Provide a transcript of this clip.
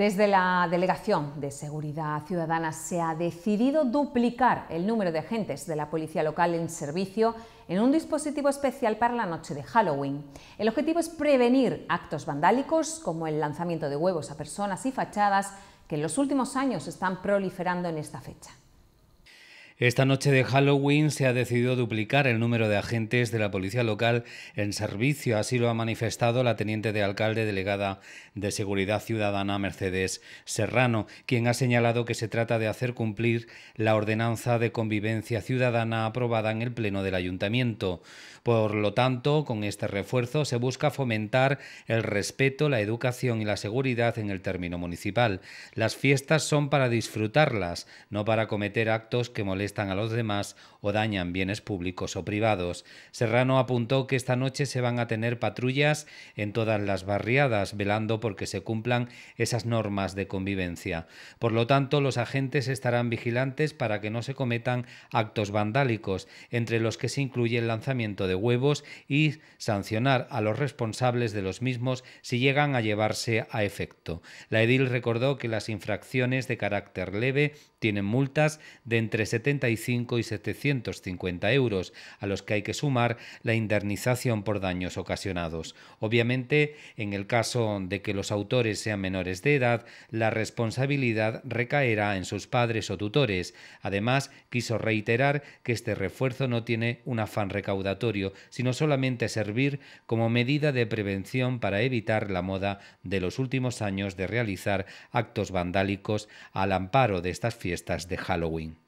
Desde la Delegación de Seguridad Ciudadana se ha decidido duplicar el número de agentes de la Policía Local en servicio en un dispositivo especial para la noche de Halloween. El objetivo es prevenir actos vandálicos como el lanzamiento de huevos a personas y fachadas que en los últimos años están proliferando en esta fecha. Esta noche de Halloween se ha decidido duplicar el número de agentes de la policía local en servicio, así lo ha manifestado la teniente de alcalde delegada de Seguridad Ciudadana Mercedes Serrano, quien ha señalado que se trata de hacer cumplir la ordenanza de convivencia ciudadana aprobada en el Pleno del Ayuntamiento. Por lo tanto, con este refuerzo se busca fomentar el respeto, la educación y la seguridad en el término municipal. Las fiestas son para disfrutarlas, no para cometer actos que molesten están a los demás o dañan bienes públicos o privados. Serrano apuntó que esta noche se van a tener patrullas en todas las barriadas, velando porque se cumplan esas normas de convivencia. Por lo tanto, los agentes estarán vigilantes para que no se cometan actos vandálicos, entre los que se incluye el lanzamiento de huevos y sancionar a los responsables de los mismos si llegan a llevarse a efecto. La edil recordó que las infracciones de carácter leve tienen multas de entre 70 y 750 euros, a los que hay que sumar la indemnización por daños ocasionados. Obviamente, en el caso de que los autores sean menores de edad, la responsabilidad recaerá en sus padres o tutores. Además, quiso reiterar que este refuerzo no tiene un afán recaudatorio, sino solamente servir como medida de prevención para evitar la moda de los últimos años de realizar actos vandálicos al amparo de estas fiestas de Halloween.